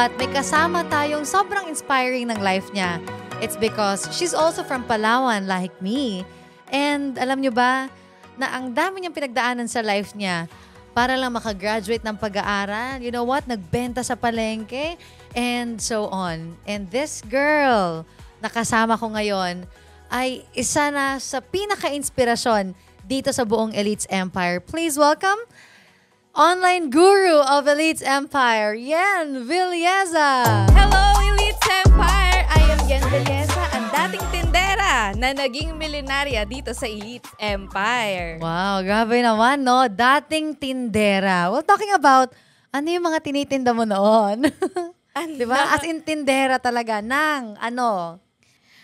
But may kasama tayong sobrang inspiring ng life niya. It's because she's also from Palawan like me. And alam nyo ba na ang dami niyang pinagdaanan sa life niya para lang makagraduate ng pag-aaral. You know what? Nagbenta sa palengke and so on. And this girl na kasama ko ngayon ay isa na sa pinaka-inspirasyon dito sa buong Elites Empire. Please welcome Online Guru of Elite Empire, Yen Villeza. Hello, Elite Empire! I am Yen Villeza, ang dating tindera na naging milenarya dito sa Elite Empire. Wow, grabe naman, no? Dating tindera. Well, talking about, ano yung mga tinitinda mo noon? Ano? Di ba? As in tindera talaga ng, ano,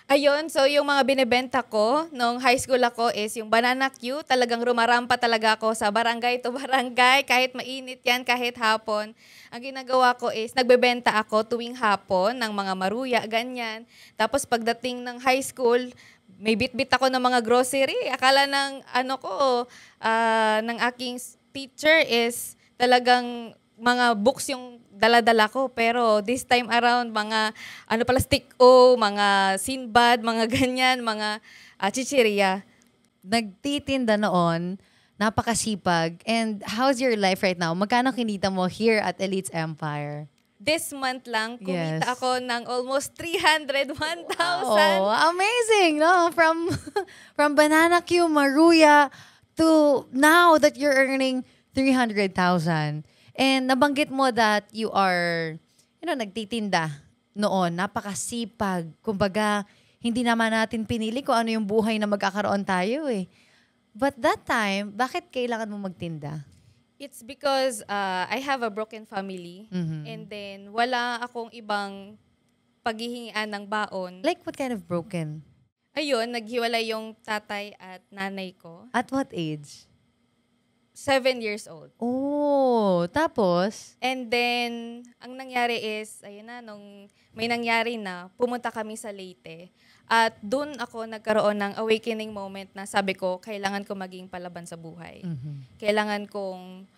Ayun, so yung mga binebenta ko nung high school ako is yung banana Q. Talagang rumarampa talaga ako sa barangay to barangay. Kahit mainit yan, kahit hapon. Ang ginagawa ko is nagbebenta ako tuwing hapon ng mga maruya, ganyan. Tapos pagdating ng high school, may bitbit -bit ako ng mga grocery. Akala ng ano ko, uh, ng aking teacher is talagang mga books yung dala-dala ko. Pero this time around, mga ano pala, stick o, mga sinbad, mga ganyan, mga uh, ah, chichiria. Nagtitinda noon, napakasipag. And how's your life right now? Magkano kinita mo here at Elites Empire? This month lang, kumita yes. ako ng almost 301,000. Wow. Amazing, no? From, from Banana Q, Maruya, to now that you're earning 300,000. And nabanggit mo that you are, you know, nagtitinda noon. Napakasipag. Kumbaga, hindi naman natin pinili kung ano yung buhay na magkakaroon tayo eh. But that time, bakit kailangan mo magtinda? It's because uh, I have a broken family mm-hmm. and then wala akong ibang paghihingian ng baon. Like what kind of broken? Ayun, naghiwalay yung tatay at nanay ko. At what age? seven years old. Oh, tapos? And then, ang nangyari is, ayun na, nung may nangyari na, pumunta kami sa Leyte. At doon ako nagkaroon ng awakening moment na sabi ko, kailangan ko maging palaban sa buhay. Mm-hmm. Kailangan kong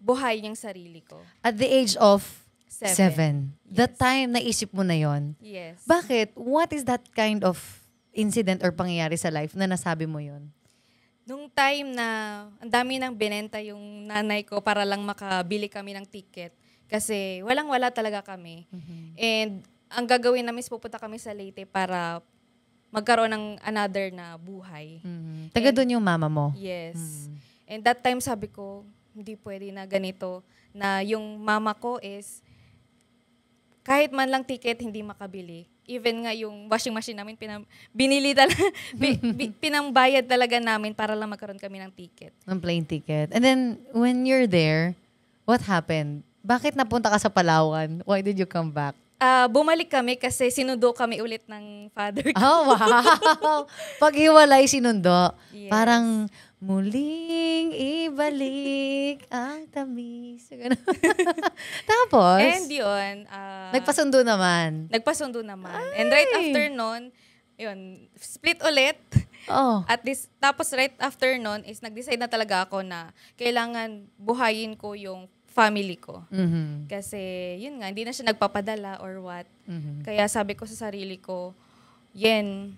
buhay yung sarili ko. At the age of seven. seven. Yes. That time, naisip mo na yon Yes. Bakit? What is that kind of incident or pangyayari sa life na nasabi mo yon Nung time na ang dami nang binenta yung nanay ko para lang makabili kami ng ticket. Kasi walang-wala talaga kami. Mm-hmm. And ang gagawin namin is pupunta kami sa Leyte para magkaroon ng another na buhay. Mm-hmm. Taga doon yung mama mo? Yes. Mm-hmm. And that time sabi ko, hindi pwede na ganito na yung mama ko is kahit man lang ticket hindi makabili even nga yung washing machine namin, pinam, binili talaga, bi, bi, pinambayad talaga namin para lang magkaroon kami ng ticket. Ng plane ticket. And then, when you're there, what happened? Bakit napunta ka sa Palawan? Why did you come back? Uh, bumalik kami kasi sinundo kami ulit ng father ko. Oh, wow! Paghiwalay sinundo. Yes. Parang Muling ibalik ang tamis. Tapos? And yun. Uh, nagpasundo naman. Nagpasundo naman. Ay. And right after nun, yun, split ulit. Oh. At this, tapos right after nun is nag-decide na talaga ako na kailangan buhayin ko yung family ko. Mm-hmm. Kasi yun nga, hindi na siya nagpapadala or what. Mm-hmm. Kaya sabi ko sa sarili ko, yen,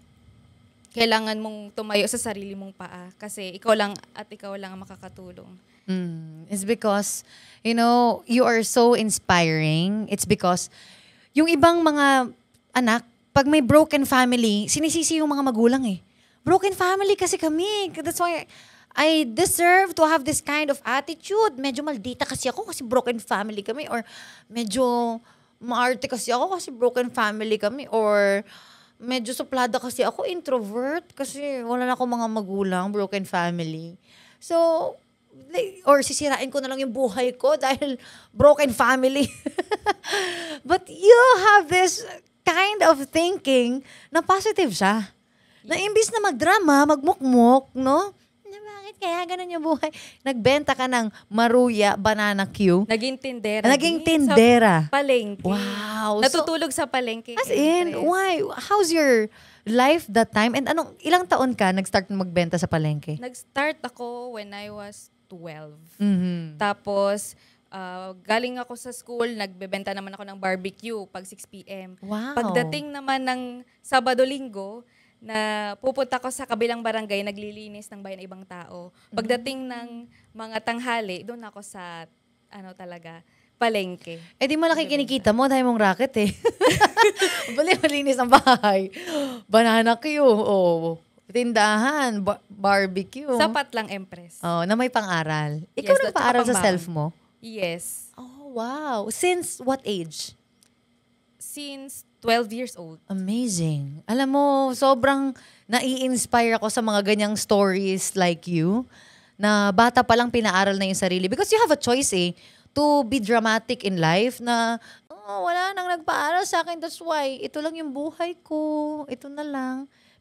kailangan mong tumayo sa sarili mong paa kasi ikaw lang at ikaw lang ang makakatulong. Mm. It's because, you know, you are so inspiring. It's because yung ibang mga anak, pag may broken family, sinisisi yung mga magulang eh. Broken family kasi kami. That's why I deserve to have this kind of attitude. Medyo maldita kasi ako kasi broken family kami or medyo maarte kasi ako kasi broken family kami or medyo suplada kasi ako introvert kasi wala na akong mga magulang, broken family. So, or sisirain ko na lang yung buhay ko dahil broken family. But you have this kind of thinking na positive siya. Na imbis na magdrama, magmukmok, no? bakit kaya ganun yung buhay? Nagbenta ka ng maruya, banana cue. Naging tindera. Naging tindera. Sa palengke. Wow. Natutulog so, sa palengke. As in, why? How's your life that time? And anong, ilang taon ka nag-start magbenta sa palengke? Nag-start ako when I was 12. Mm-hmm. Tapos, uh, galing ako sa school, nagbebenta naman ako ng barbecue pag 6 p.m. Wow. Pagdating naman ng Sabado-Linggo, na pupunta ko sa kabilang barangay, naglilinis ng bayan ng ibang tao. Mhm. Pagdating ng mga tanghali, doon ako sa, ano talaga, palengke. Eh di malaki kinikita mo, dahil mong racket eh. Bali, malinis ang bahay. Banana queue, oh. Tindahan, ba- barbecue. Sapat lang, Empress. Oh, na may pang-aral. Ikaw yes, nagpa-aral sa self mo? Yes. Oh, wow. Since what age? Since 12 years old. Amazing. Alam mo, sobrang nai-inspire ako sa mga ganyang stories like you na bata pa lang pinaaral na yung sarili. Because you have a choice eh, to be dramatic in life na, oh, wala nang nagpaaral sa akin, that's why, ito lang yung buhay ko, ito na lang.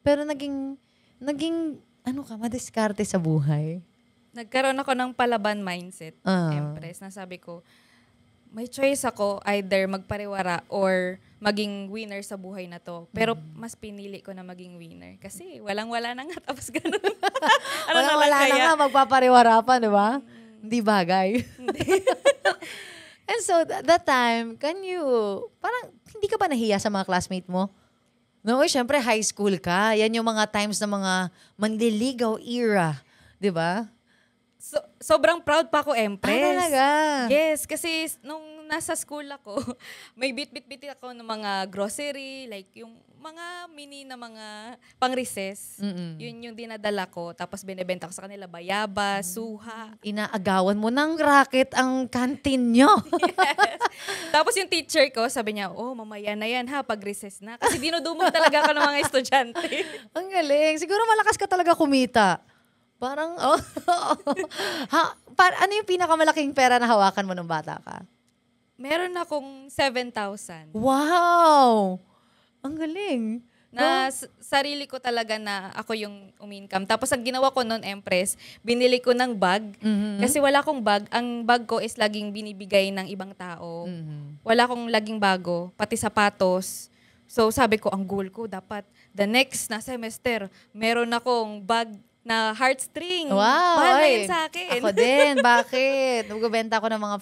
Pero naging, naging, ano ka, madiskarte sa buhay. Nagkaroon ako ng palaban mindset, uh. Ah. Empress, na sabi ko, may choice ako either magpariwara or maging winner sa buhay na to. Pero mm. mas pinili ko na maging winner. Kasi walang-wala na nga tapos ganun. ano walang-wala na, na nga, magpapariwara pa, di ba? Mm. Hindi bagay. And so, th- that time, can you, parang, hindi ka ba nahiya sa mga classmate mo? No, eh, syempre, high school ka. Yan yung mga times na mga manliligaw era. Di ba? so, sobrang proud pa ako, Empress. Ah, talaga? Yes, kasi nung nasa school ako, may bit-bit-bit ako ng mga grocery, like yung mga mini na mga pang-recess. Mm-mm. Yun yung dinadala ko. Tapos binebenta ko sa kanila bayaba, mm-hmm. suha. Inaagawan mo ng racket ang kantin nyo. yes. Tapos yung teacher ko, sabi niya, oh, mamaya na yan ha, pag-recess na. Kasi dinudumog talaga ako ng mga estudyante. ang galing. Siguro malakas ka talaga kumita. Parang, oh, ha, par, ano yung pinakamalaking pera na hawakan mo nung bata ka? Meron akong 7,000. Wow! Ang galing. Na huh? sarili ko talaga na ako yung umincome. Tapos ang ginawa ko noon, Empress, binili ko ng bag. Mm-hmm. Kasi wala akong bag. Ang bag ko is laging binibigay ng ibang tao. Mm-hmm. Wala akong laging bago. Pati sapatos. So sabi ko, ang goal ko dapat the next na semester, meron akong bag na heartstring. Wow! Mahal yun sa akin. Ako din. Bakit? Nagbebenta ako ng mga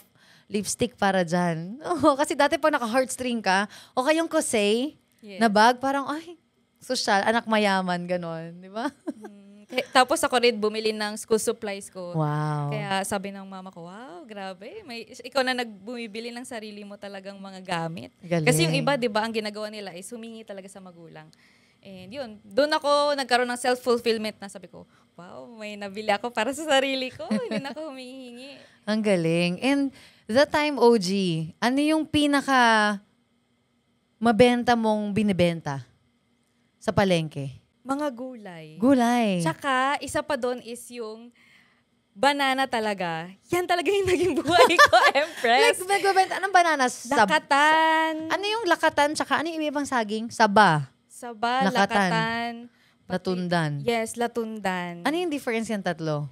lipstick para dyan. Oh, kasi dati pag naka-heartstring ka, o kayong kose, yes. na bag, parang, ay, social, anak mayaman, ganon. Di ba? Mm. tapos ako rin bumili ng school supplies ko. Wow. Kaya sabi ng mama ko, wow, grabe. May, ikaw na nagbumibili ng sarili mo talagang mga gamit. Galing. Kasi yung iba, di ba, ang ginagawa nila is humingi talaga sa magulang. And yun, doon ako nagkaroon ng self-fulfillment na sabi ko, wow, may nabili ako para sa sarili ko. Hindi na ako humihingi. Ang galing. And the time OG, ano yung pinaka mabenta mong binibenta sa palengke? Mga gulay. Gulay. Tsaka, isa pa doon is yung banana talaga. Yan talaga yung naging buhay ko, Empress. like, nagbebenta. Anong banana? Sab- lakatan. Ano yung lakatan? Tsaka ano yung ibang saging? Saba. Saba, Lakatan. Lakatan pati, Latundan. Yes, Latundan. Ano yung difference yung tatlo?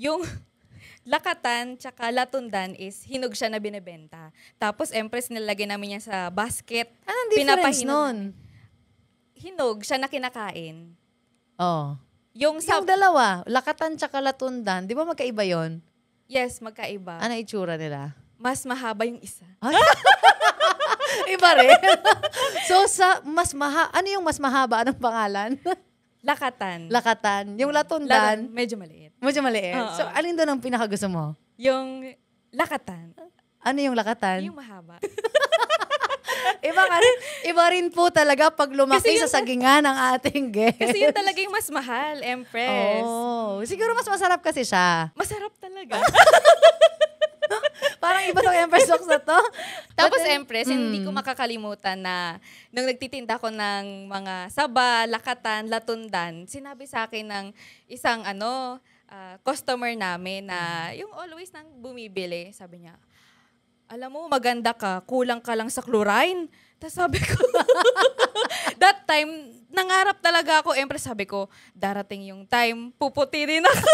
Yung Lakatan tsaka Latundan is hinog siya na binebenta. Tapos Empress nilagay namin niya sa basket. Anong difference nun? Hinog siya na kinakain. Oh. Yung, sab- yung dalawa, Lakatan tsaka Latundan, di ba magkaiba yon? Yes, magkaiba. Ano itsura nila? Mas mahaba yung isa. Ay? Iba rin. so, sa mas maha, ano yung mas mahaba? Anong pangalan? Lakatan. Lakatan. Yung latundan. Laton, medyo maliit. Medyo maliit. Oo. So, alin doon ang pinaka gusto mo? Yung lakatan. Ano yung lakatan? Yung mahaba. iba, ka iba rin po talaga pag lumaki sa sagingan ng ating guest. Kasi yun talaga yung mas mahal, Empress. Oh, siguro mas masarap kasi siya. Masarap talaga. Parang iba tong Empress socks na to. Tapos then, Empress, mm. hindi ko hmm. makakalimutan na nung nagtitinda ko ng mga saba, lakatan, latundan, sinabi sa akin ng isang ano, uh, customer namin na hmm. yung always nang bumibili, sabi niya, alam mo, maganda ka, kulang ka lang sa chlorine. Tapos sabi ko, that time, nangarap talaga ako. Empress, sabi ko, darating yung time, puputi rin ako.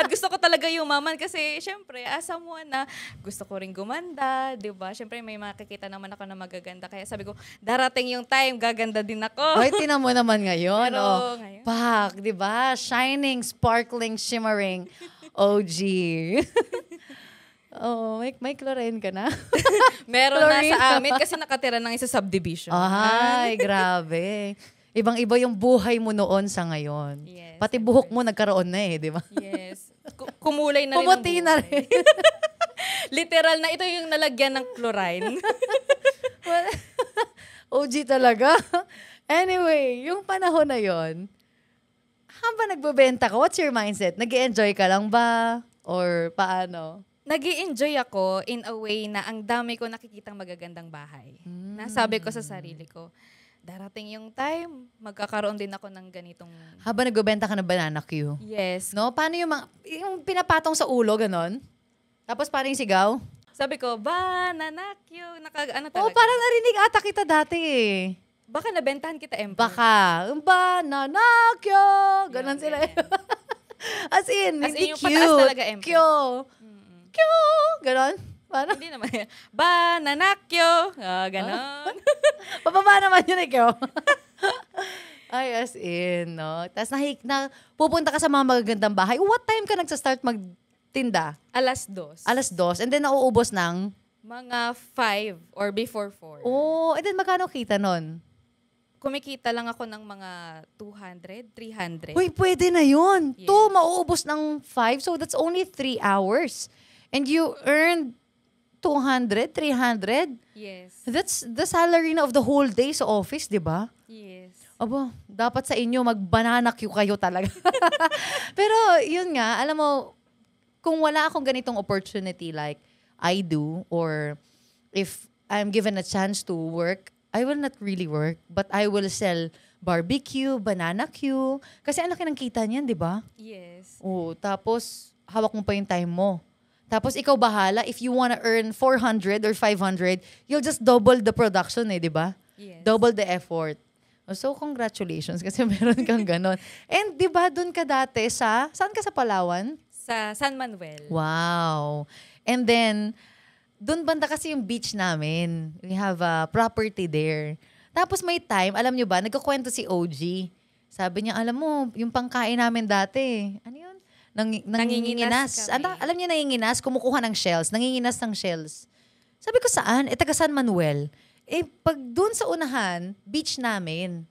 At gusto ko talaga yung maman kasi, syempre, as someone na gusto ko rin gumanda, di ba? Syempre, may makikita naman ako na magaganda. Kaya sabi ko, darating yung time, gaganda din ako. Ay, tinan mo naman ngayon. Pero, oh, ngayon. Pak, di ba? Shining, sparkling, shimmering. OG. oh, may, may chlorine ka na. Meron chlorine. na sa amin kasi nakatira ng isa subdivision. Ay, grabe. Ibang-iba yung buhay mo noon sa ngayon. Yes, Pati buhok mo nagkaroon na eh, di ba? Yes. K- kumulay na Pumuti rin Pumuti na rin. Literal na ito yung nalagyan ng chlorine. well, OG talaga. Anyway, yung panahon na yon, habang nagbebenta ka, what's your mindset? nag enjoy ka lang ba? Or paano? nag enjoy ako in a way na ang dami ko nakikitang magagandang bahay. Mm. Nasabi ko sa sarili ko, darating yung time, magkakaroon din ako ng ganitong... Habang nagbebenta ka ng banana queue? Yes. No? Paano yung mga... Yung pinapatong sa ulo, ganon? Tapos parang yung sigaw? Sabi ko, banana queue. Naka, ano talaga? Oh, parang narinig ata kita dati eh. Baka nabentahan kita, Empo. Baka. Banana queue. Ganon yeah, sila. Yeah. As in, As hindi in, yung cute. talaga, Empo. Bananakyo! Ganon. Parang, Hindi naman yun. Bananakyo! Uh, ganon. Ah. Pababa naman yun, eh, Ikyo. Ay, as in, no? Tapos nahik na, pupunta ka sa mga magagandang bahay. What time ka nagsastart magtinda? Alas dos. Alas dos. And then, nauubos ng? Mga five or before four. Oh, and then magkano kita nun? Kumikita lang ako ng mga 200, 300. Uy, pwede na yun. Yes. Two, mauubos ng five. So, that's only three hours. And you earned 200, 300? Yes. That's the salary na of the whole day sa office, di ba? Yes. Abo, dapat sa inyo mag-banana queue kayo talaga. Pero yun nga, alam mo, kung wala akong ganitong opportunity like I do or if I'm given a chance to work, I will not really work, but I will sell barbecue, banana queue. Kasi ang laki ng kita niyan, di ba? Yes. Oh, tapos hawak mo pa yung time mo. Tapos ikaw bahala if you wanna earn 400 or 500, you'll just double the production eh, di ba? Yes. Double the effort. So, congratulations kasi meron kang ganon. And di ba doon ka dati sa, saan ka sa Palawan? Sa San Manuel. Wow. And then, doon banda kasi yung beach namin. We have a property there. Tapos may time, alam nyo ba, nagkukwento si OG. Sabi niya, alam mo, yung pangkain namin dati, ano yun? nang, nanginginas. nanginginas Anda, alam niya nanginginas, kumukuha ng shells, nanginginas ng shells. Sabi ko saan? Eh taga San Manuel. Eh pag doon sa unahan, beach namin.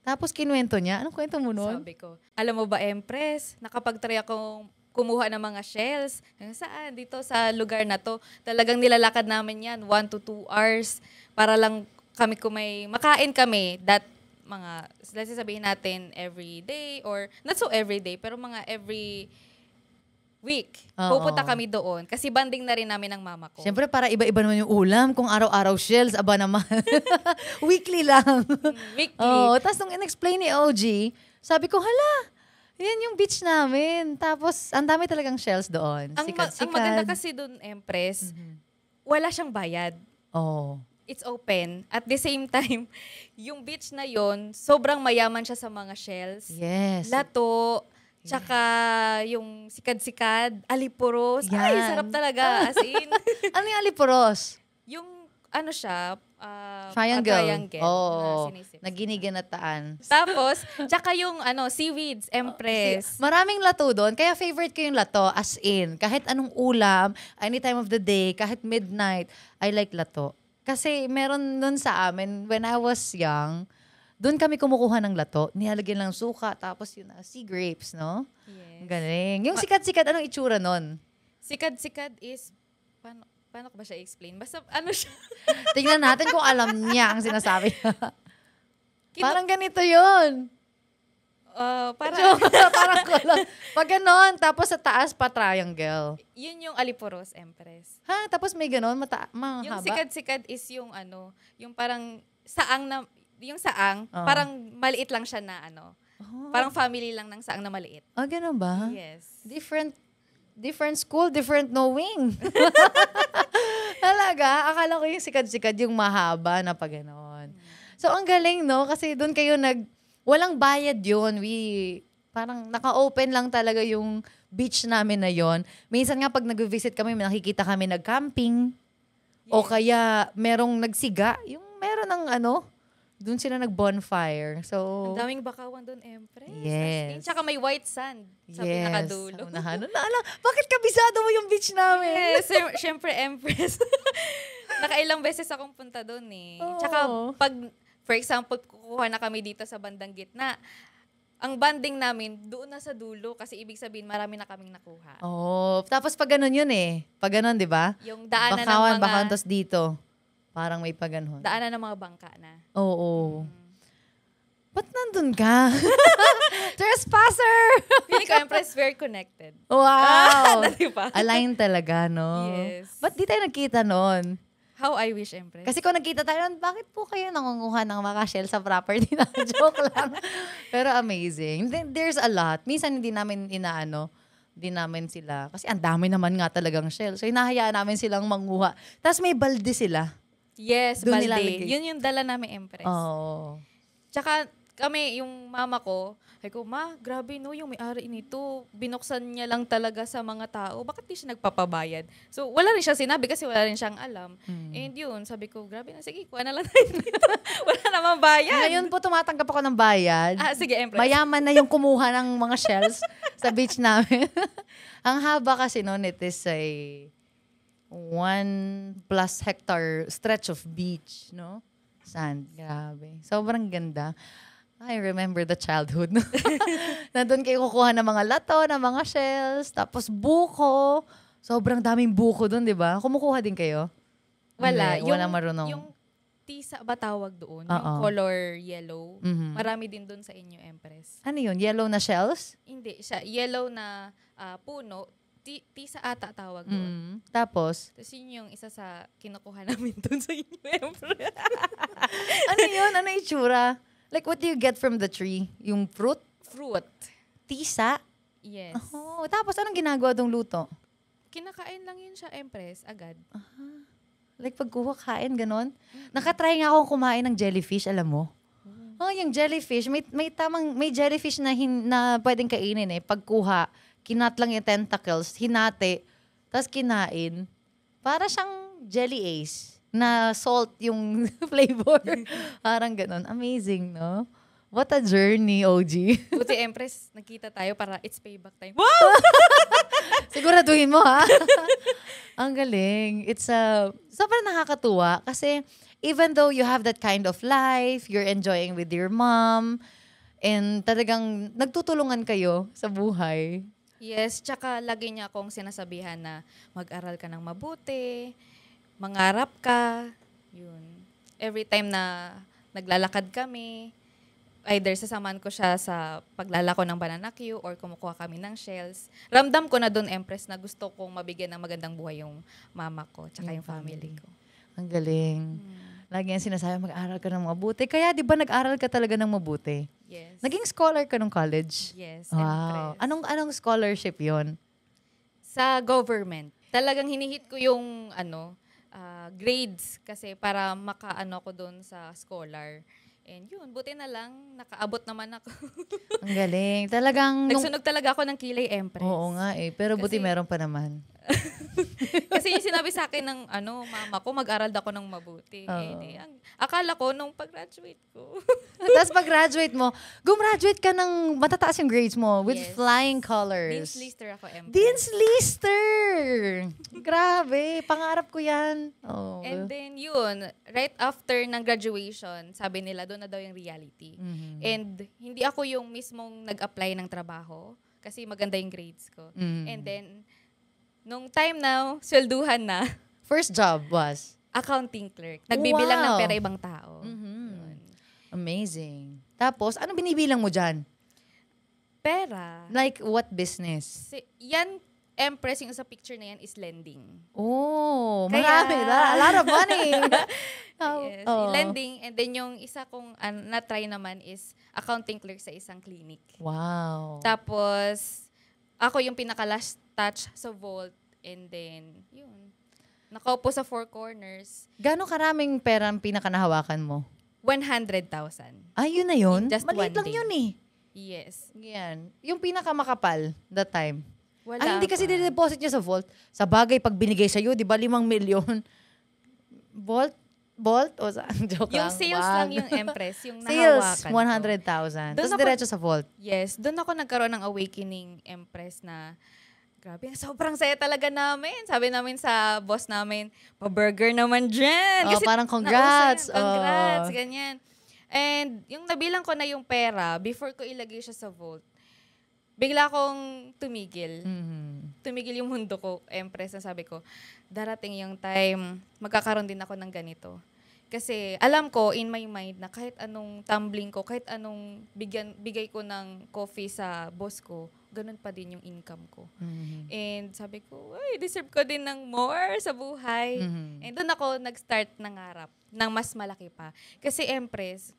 Tapos kinuwento niya, anong kwento mo noon? Sabi ko, alam mo ba, Empress, nakapag akong kumuha ng mga shells. Saan? Dito sa lugar na to. Talagang nilalakad namin yan, one to two hours, para lang kami kumay, makain kami that mga, let's say sabihin natin every day or not so every day, pero mga every week, Oo. pupunta kami doon. Kasi banding na rin namin ng mama ko. Siyempre, para iba-iba naman yung ulam. Kung araw-araw shells, aba naman. Weekly lang. Mm, weekly. Oo. Tapos nung in ni OG, sabi ko, hala, yan yung beach namin. Tapos, ang dami talagang shells doon. Ang, sikat, ma- sikat. ang maganda kasi doon, Empress, mm-hmm. wala siyang bayad. Oh it's open. At the same time, yung beach na yon sobrang mayaman siya sa mga shells. Yes. Lato, Tsaka yung sikad-sikad, alipuros. Yan. Ay, sarap talaga. Ah. As in. ano yung alipuros? Yung ano siya, uh, triangle. triangle Oh, na giniganataan. Tapos, tsaka yung ano, seaweeds, empress. Maraming lato doon. Kaya favorite ko yung lato, as in. Kahit anong ulam, any time of the day, kahit midnight, I like lato. Kasi meron nun sa amin, when I was young, doon kami kumukuha ng lato, nilalagyan lang suka, tapos yun na, sea grapes, no? Yes. Galing. Yung sikat-sikat, anong itsura nun? Sikat-sikat is, paano, paano ko ba siya explain Basta ano siya? Tingnan natin kung alam niya ang sinasabi niya. Parang ganito yun. Ah, para para parang kulot. Pag ganon, tapos sa taas pa triangle. Yun yung Alipuros Empress. Ha? Tapos may ganon? Mata- mahaba? Yung sikat-sikat is yung ano, yung parang saang na, yung saang, uh-huh. parang maliit lang siya na ano. Oh. Parang family lang ng saang na maliit. Ah, oh, ganun ba? Yes. Different different school, different knowing. Talaga, akala ko yung sikat-sikat yung mahaba na pag ganoon. Mm. So, ang galing, no? Kasi doon kayo nag walang bayad yun. We, parang naka-open lang talaga yung beach namin na yon. Minsan nga pag nag-visit kami, nakikita kami nag-camping. Yes. O kaya merong nagsiga. Yung meron ng ano, doon sila nag-bonfire. So, Ang daming bakawan doon, Empress. Yes. As Tsaka may white sand sa yes. pinakadulo. Sa unahan. bakit kabisado mo yung beach namin? Yes, syempre, Empress. Nakailang beses akong punta doon eh. Oo. Tsaka pag For example, kukuha na kami dito sa bandang gitna. Ang banding namin, doon na sa dulo kasi ibig sabihin marami na kaming nakuha. Oh, tapos pag ganun yun eh. Pag ganun, di ba? Yung daanan bakawan, ng mga... Bakawan, tapos dito. Parang may pag Daanan ng mga bangka na. Oo. Oh, oh. Hmm. Ba't nandun ka? Trespasser! Feeling ko, Empress, very connected. Wow! diba? Align talaga, no? Yes. Ba't di tayo nagkita noon? How I wish, Empress. Kasi kung nagkita tayo, bakit po kayo nangunguha ng mga shell sa property na joke lang? Pero amazing. There's a lot. Minsan hindi namin inaano, hindi namin sila. Kasi ang dami naman nga talagang shell. So hinahayaan namin silang manguha. Tapos may balde sila. Yes, Doon balde. Yun yung dala namin, Empress. Oo. Oh. Tsaka kami, yung mama ko, ay ko, ma, grabe no, yung may-ari nito, binuksan niya lang talaga sa mga tao. Bakit di siya nagpapabayad? So, wala rin siya sinabi kasi wala rin siyang alam. Mm. And yun, sabi ko, grabe na, sige, kuha na lang tayo wala naman bayad. Ngayon po, tumatanggap ako ng bayad. Ah, sige, Empress. Mayaman na yung kumuha ng mga shells sa beach namin. Ang haba kasi noon, it is a one plus hectare stretch of beach, no? Sand. Grabe. Sobrang ganda. I remember the childhood. Nandun kayo kukuha ng mga lato, ng mga shells, tapos buko. Sobrang daming buko doon, di ba? Kumukuha din kayo? Wala. Hindi, yung, wala marunong. Yung tisa ba tawag doon? Uh-oh. Yung color yellow. Mm-hmm. Marami din doon sa inyo, Empress. Ano yun? Yellow na shells? Hindi. Siya, yellow na uh, puno. T- tisa ata tawag doon. Mm-hmm. Tapos? Tapos yun yung isa sa kinukuha namin doon sa inyo, Empress. ano yun? Ano yung itsura? Like, what do you get from the tree? Yung fruit? Fruit. Tisa? Yes. Oh, tapos anong ginagawa dong luto? Kinakain lang yun siya, Empress, agad. Uh-huh. Like, pagkuha, kain, ganon. Nakatry nga akong kumain ng jellyfish, alam mo. Mm. Oh, yung jellyfish, may, may tamang, may jellyfish na, hin, na pwedeng kainin eh. Pagkuha, kinat lang yung tentacles, hinati, tapos kinain. Para siyang jelly ace na salt yung flavor. Parang ganun. Amazing, no? What a journey, OG. Buti Empress, nagkita tayo para it's payback time. Wow! Siguraduhin mo, ha? Ang galing. It's a... Uh, sobrang nakakatuwa kasi even though you have that kind of life, you're enjoying with your mom, and talagang nagtutulungan kayo sa buhay. Yes, tsaka lagi niya akong sinasabihan na mag-aral ka ng mabuti, mangarap ka, yun. Every time na naglalakad kami, either sasamahan ko siya sa paglalako ng banana queue or kumukuha kami ng shells. Ramdam ko na doon, Empress, na gusto kong mabigyan ng magandang buhay yung mama ko at yung, yung family ko. Ang galing. Hmm. Lagi ang sinasabi, mag-aral ka ng mabuti. Kaya di ba nag-aral ka talaga ng mabuti? Yes. Naging scholar ka nung college? Yes, wow. Empress. Anong, anong scholarship yon Sa government. Talagang hinihit ko yung ano, uh, grades kasi para makaano ko doon sa scholar. And yun, buti na lang, nakaabot naman ako. Ang galing. Talagang... Nagsunog talaga ako ng kilay Empress. Oo nga eh. Pero kasi, buti meron pa naman. Kasi yung sinabi sa akin ng ano, mama ko, mag-aral ako ng mabuti. Oh. Eh, di, ang, akala ko nung pag-graduate ko. Tapos pag-graduate mo, gumraduate ka ng matataas yung grades mo with yes. flying colors. Dean's Lister ako, Empress. Dean's Lister! Grabe, pangarap ko yan. Oh. And then yun, right after ng graduation, sabi nila, doon na daw yung reality. Mm-hmm. And hindi ako yung mismong nag-apply ng trabaho kasi maganda yung grades ko. Mm-hmm. And then, Nung time now, swelduhan na. First job was? Accounting clerk. Nagbibilang wow. ng pera ibang tao. Mm-hmm. Amazing. Tapos, ano binibilang mo dyan? Pera. Like, what business? Si, yan, Empress, yung sa picture na yan is lending. Oh, Kaya, marami. A lot of money. yes, oh, oh. Lending. And then yung isa kong uh, na-try naman is accounting clerk sa isang clinic. Wow. Tapos, ako yung pinaka-last touch sa vault, and then, yun. Nakaupo sa four corners. Gano'ng karaming pera ang pinakanahawakan mo? 100,000. Ah, yun na yun? just Maliit lang day. yun eh. Yes. Yan. Yung pinakamakapal that time. Wala ah, hindi kasi dinedeposit niya sa vault. Sa bagay, pag binigay sa'yo, di ba, limang milyon? Vault? Vault? O sa, joke Yung sales Wag. lang yung Empress, yung sales, nahawakan. Sales, 100,000. Tapos diretso sa vault. Yes. Doon ako nagkaroon ng awakening Empress na Grabe, sobrang saya talaga namin. Sabi namin sa boss namin, pa-burger naman dyan. Oh, Kasi oh, parang congrats. Nausan, congrats, oh. ganyan. And yung nabilang ko na yung pera, before ko ilagay siya sa vault, bigla akong tumigil. Mm-hmm. Tumigil yung mundo ko, empress, na sabi ko, darating yung time, magkakaroon din ako ng ganito. Kasi alam ko in my mind na kahit anong tumbling ko, kahit anong bigyan, bigay ko ng coffee sa boss ko, ganun pa din yung income ko. Mm-hmm. And sabi ko, ay, deserve ko din ng more sa buhay. Mm-hmm. And doon ako nag-start ng harap, ng mas malaki pa. Kasi Empress,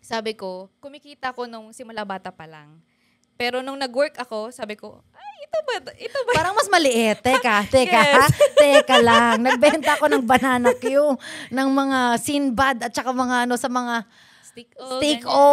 sabi ko, kumikita ko nung simula bata pa lang. Pero nung nag-work ako, sabi ko, ay, ito ba? Ito ba? Parang mas maliit. Teka, teka, yes. ha? Teka lang. Nagbenta ako ng banana Q, ng mga Sinbad at saka mga ano sa mga Steak o, steak o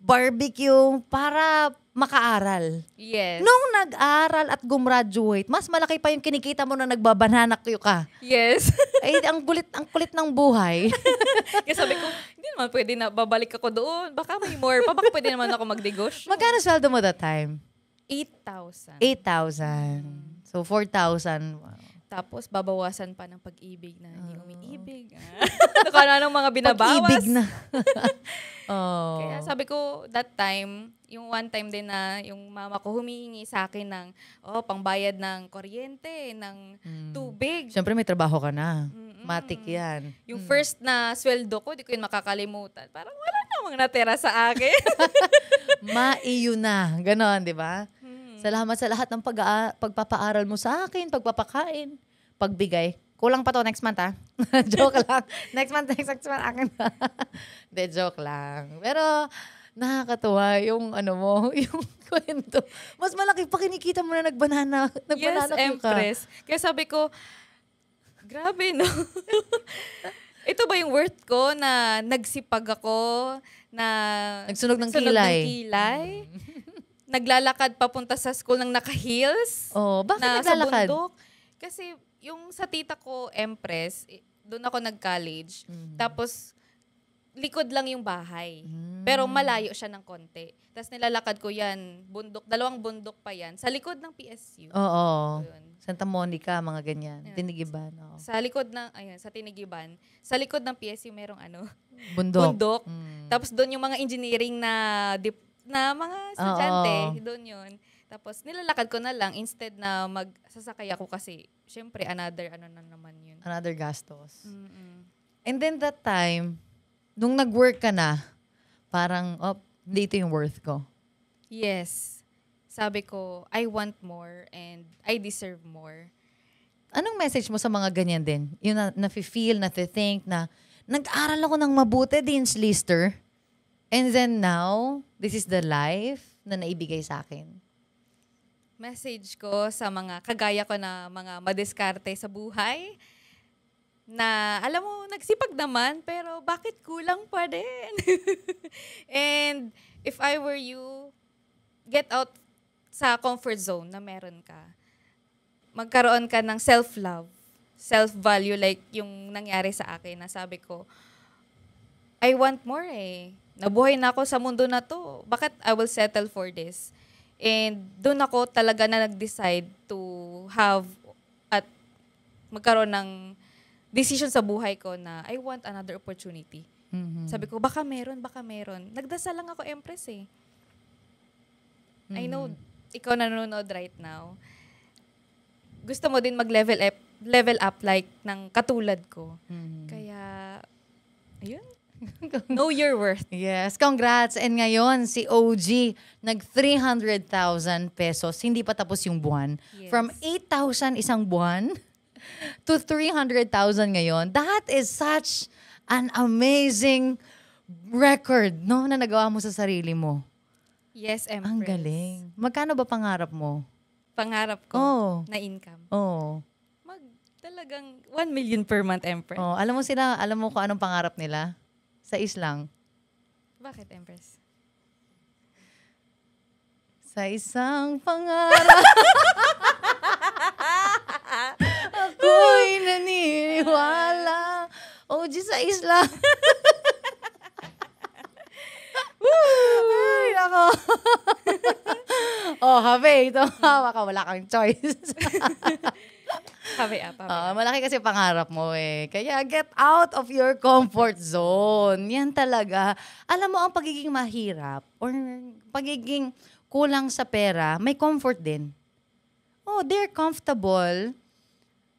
barbecue para makaaral. Yes. Nung nag-aral at gumraduate, mas malaki pa yung kinikita mo na nagbabanana kayo ka. Yes. Ay, eh, ang kulit, ang kulit ng buhay. Kaya sabi ko, hindi naman pwede na babalik ako doon. Baka may more pa. Baka pwede naman ako magdegosyo. Magkano sweldo mo that time? 8,000. 8,000. Mm. So, 4,000. Tapos, babawasan pa ng pag-ibig na hindi oh. umiibig. Ah. Nakana ano ng mga binabawas. Pag-ibig na. Oh. Kaya sabi ko, that time, yung one time din na yung mama ko humihingi sa akin ng, oh, pangbayad ng kuryente, ng mm. tubig. Siyempre may trabaho ka na. Mm-mm. Matik yan. Yung mm. first na sweldo ko, di ko yun makakalimutan. Parang wala namang natira sa akin. Maiyo na. Ganon, di ba? Mm. Salamat sa lahat ng pag pagpapaaral mo sa akin, pagpapakain, pagbigay Kulang pa to next month, ha? joke lang. Next month, next, next month, akin na. De, joke lang. Pero, nakakatuwa yung ano mo, yung kwento. Mas malaki pa kinikita mo na nagbanana, nagbanana yes, empress. ka. Kaya sabi ko, grabe no. Ito ba yung worth ko na nagsipag ako, na nagsunog ng kilay. Ng kilay? Mm. naglalakad papunta sa school ng naka-heels. Oh, bakit na naglalakad? Sa bundok. Kasi yung sa tita ko, Empress, doon ako nag-college. Mm-hmm. Tapos, likod lang yung bahay. Mm-hmm. Pero malayo siya ng konti. Tapos nilalakad ko yan, bundok, dalawang bundok pa yan, sa likod ng PSU. Oo. Yun. Santa Monica, mga ganyan. Ayan. Tinigiban. Oo. Sa likod ng, ayun, sa Tinigiban, sa likod ng PSU merong ano, bundok. bundok. Mm. Tapos doon yung mga engineering na dip, na mga estudyante, doon yun. Tapos nilalakad ko na lang instead na magsasakay ako kasi syempre another ano na naman yun. Another gastos. Mm-mm. And then that time, nung nag-work ka na, parang, oh, dito yung worth ko. Yes. Sabi ko, I want more and I deserve more. Anong message mo sa mga ganyan din? Yung na, na-feel, na-think na, nag-aral ako ng mabuti din, Slister. And then now, this is the life na naibigay sa akin message ko sa mga kagaya ko na mga madiskarte sa buhay na alam mo, nagsipag naman, pero bakit kulang pa din? And if I were you, get out sa comfort zone na meron ka. Magkaroon ka ng self-love, self-value, like yung nangyari sa akin na sabi ko, I want more eh. Nabuhay na ako sa mundo na to. Bakit I will settle for this? And doon ako talaga na nag-decide to have at magkaroon ng decision sa buhay ko na I want another opportunity. Mm-hmm. Sabi ko, baka meron, baka meron. Nagdasal lang ako, Empress eh. Mm-hmm. I know, mm-hmm. ikaw nanonood right now. Gusto mo din mag-level up, level up like ng katulad ko. Mm-hmm. Kaya, ayun, know your worth. Yes, congrats. And ngayon, si OG, nag 300,000 pesos. Hindi pa tapos yung buwan. Yes. From 8,000 isang buwan to 300,000 ngayon. That is such an amazing record, no? Na nagawa mo sa sarili mo. Yes, Empress. Ang galing. Magkano ba pangarap mo? Pangarap ko oh. na income? Oo. Oh. Mag, talagang 1 million per month, Empress. Oh, alam mo sila, alam mo kung anong pangarap nila? Sais lang. Bakit, Empress? Sa isang pangarap. Ako'y naniniwala. OG oh, sa isla. Ay, nako. oh, habe, ito. Hmm. Wala kang choice. Happy up, happy uh, malaki kasi pangarap mo eh. Kaya get out of your comfort zone. Yan talaga. Alam mo, ang pagiging mahirap or pagiging kulang sa pera, may comfort din. Oh, they're comfortable.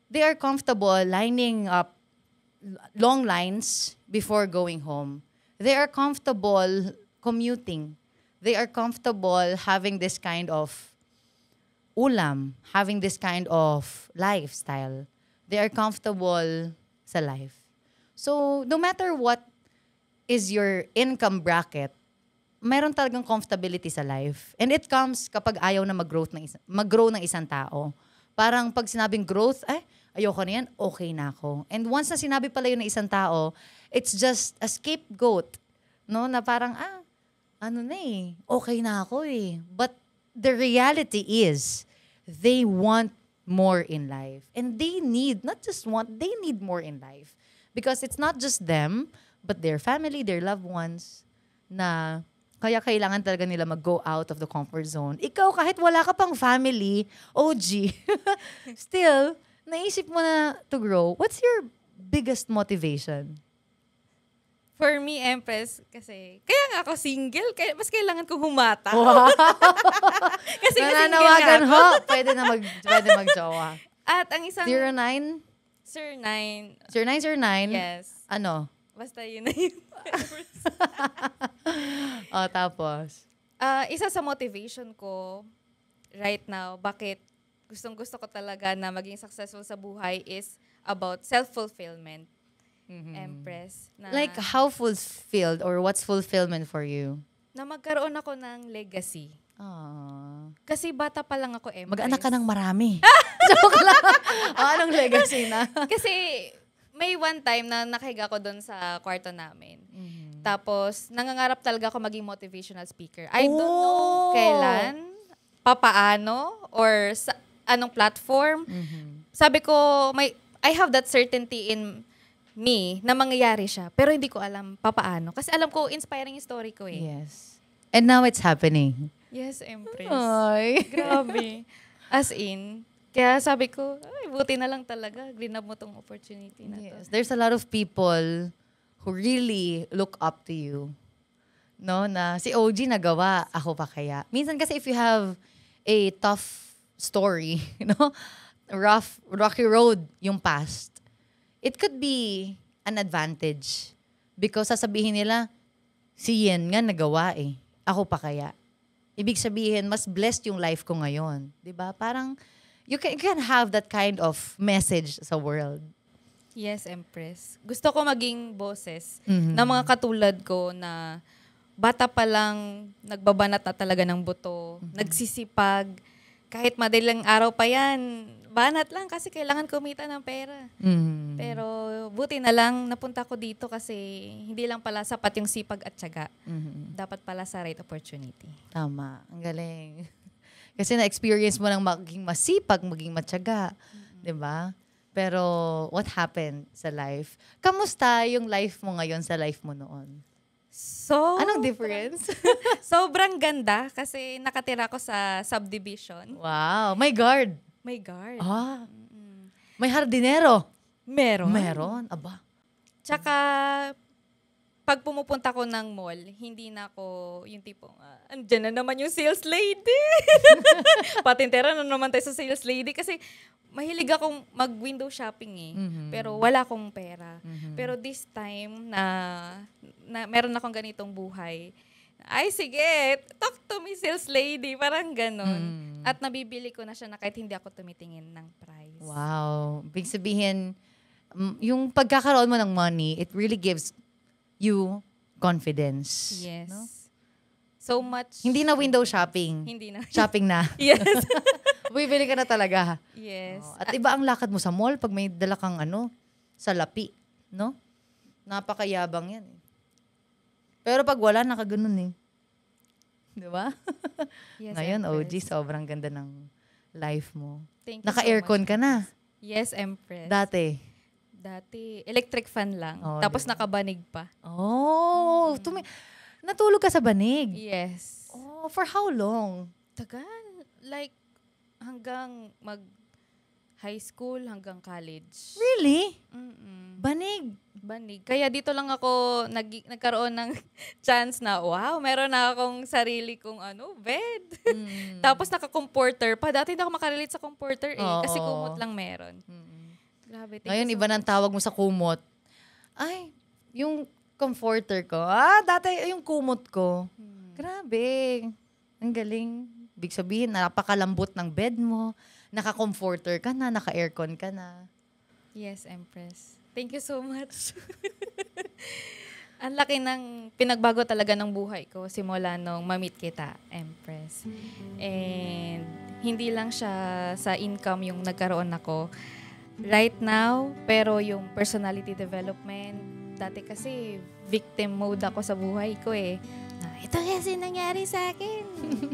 They are comfortable lining up long lines before going home. They are comfortable commuting. They are comfortable having this kind of ulam, having this kind of lifestyle, they are comfortable sa life. So, no matter what is your income bracket, meron talagang comfortability sa life. And it comes kapag ayaw na mag growth ng, isa, mag-grow ng isang tao. Parang pag sinabing growth, eh, ayoko na yan, okay na ako. And once na sinabi pala yun ng isang tao, it's just a scapegoat. No? Na parang, ah, ano na eh, okay na ako eh. But the reality is, they want more in life. And they need, not just want, they need more in life. Because it's not just them, but their family, their loved ones, na kaya kailangan talaga nila mag-go out of the comfort zone. Ikaw, kahit wala ka pang family, OG, still, naisip mo na to grow. What's your biggest motivation? For me, Empress, kasi, kaya nga ako single, kaya, mas kailangan kong humata. Wow. kasi Nananawagan ho, pwede na mag, pwede mag-jowa. At ang isang... 09? Sir 9. Sir 9, Sir 9? Yes. Ano? Basta yun na yun. oh, tapos? Uh, isa sa motivation ko right now, bakit gustong gusto ko talaga na maging successful sa buhay is about self-fulfillment mm-hmm. empress. Na, like, how fulfilled or what's fulfillment for you? Na magkaroon ako ng legacy. Aww. Kasi bata pa lang ako, empress. Mag-anak ka ng marami. Joke lang. oh, anong legacy na? Kasi may one time na nakahiga ako doon sa kwarto namin. Mm-hmm. Tapos, nangangarap talaga ako maging motivational speaker. I oh! don't know oh! kailan, papaano, or sa anong platform. Mm-hmm. Sabi ko, may I have that certainty in me na mangyayari siya. Pero hindi ko alam papaano. Kasi alam ko, inspiring story ko eh. Yes. And now it's happening. Yes, Empress. Ay. Grabe. As in, kaya sabi ko, ay, buti na lang talaga. Green mo tong opportunity na yes. to. There's a lot of people who really look up to you. No, na si OG nagawa, ako pa kaya. Minsan kasi if you have a tough story, no? rough, rocky road yung past, it could be an advantage. Because sasabihin nila, si Yen nga nagawa eh. Ako pa kaya. Ibig sabihin, mas blessed yung life ko ngayon. ba diba? Parang, you can, you can have that kind of message sa world. Yes, Empress. Gusto ko maging boses mm-hmm. ng mga katulad ko na bata pa lang, nagbabanat na talaga ng buto, mm-hmm. nagsisipag, kahit madalang araw pa yan, banat lang kasi kailangan kumita ng pera. Mm. Pero buti na lang napunta ko dito kasi hindi lang pala sapat yung sipag at syaga. Mm-hmm. Dapat pala sa right opportunity. Tama. Ang galing. kasi na-experience mo lang maging masipag, maging matyaga. Mm-hmm. 'Di ba? Pero what happened sa life? Kamusta yung life mo ngayon sa life mo noon? So, Anong difference? sobrang ganda kasi nakatira ko sa subdivision. Wow, my God. May guard. Ah. May hardinero. Meron. Meron. Aba. Tsaka, pag pumupunta ko ng mall, hindi na ako yung tipong, uh, ah, andyan na naman yung sales lady. Patintera na naman tayo sa sales lady kasi mahilig akong mag-window shopping eh. Mm-hmm. Pero wala akong pera. Mm-hmm. Pero this time na, na meron akong ganitong buhay, ay sige, talk to me sales lady, parang ganun. Mm. At nabibili ko na siya na kahit hindi ako tumitingin ng price. Wow. Big sabihin, yung pagkakaroon mo ng money, it really gives you confidence. Yes. No? So much. Hindi na window shopping. Hindi na. Shopping na. yes. Bibili ka na talaga. Yes. Oh, at iba ang lakad mo sa mall pag may dala kang ano, salapi. No? Napakayabang yan. Eh. Pero pag wala, nakaganon eh. Di ba? yes, Ngayon, Empress. OG, sobrang ganda ng life mo. Thank Naka-aircon so ka na. Yes, Empress. Dati. Dati, electric fan lang. Oh, Tapos diba? nakabanig pa. Oh, mm. tumi- natulog ka sa banig? Yes. Oh, for how long? Tagal. Like, hanggang mag High school hanggang college. Really? Mm-mm. Banig? Banig. Kaya dito lang ako nag- nagkaroon ng chance na, wow, meron na akong sarili kong ano, bed. Mm. Tapos naka-comforter pa. Dati hindi ako makarelate sa comforter eh. Oo. Kasi kumot lang meron. Mm-mm. Grabe. Ngayon, iba nang tawag mo sa kumot. Ay, yung comforter ko. Ah, dati yung kumot ko. Hmm. Grabe. Ang galing. Big sabihin, napakalambot ng bed mo, naka-comforter ka na, naka-aircon ka na. Yes, Empress. Thank you so much. Ang laki ng pinagbago talaga ng buhay ko simula nung mamit kita, Empress. And hindi lang siya sa income yung nagkaroon ako right now, pero yung personality development, dati kasi victim mode ako sa buhay ko eh ito kasi nangyari sa akin.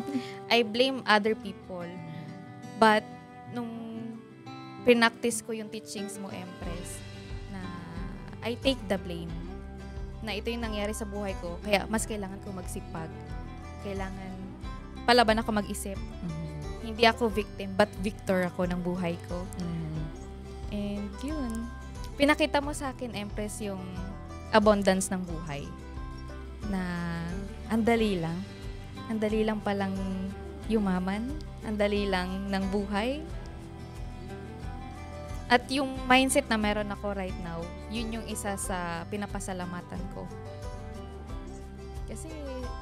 I blame other people. But, nung pinaktis ko yung teachings mo, Empress, na I take the blame. Na ito yung nangyari sa buhay ko. Kaya, mas kailangan ko magsipag. Kailangan, palaban ako mag-isip. Mm-hmm. Hindi ako victim, but victor ako ng buhay ko. Mm-hmm. And, yun. Pinakita mo sa akin, Empress, yung abundance ng buhay na ang dali lang. Ang dali lang palang yumaman. Ang dali lang ng buhay. At yung mindset na meron ako right now, yun yung isa sa pinapasalamatan ko. Kasi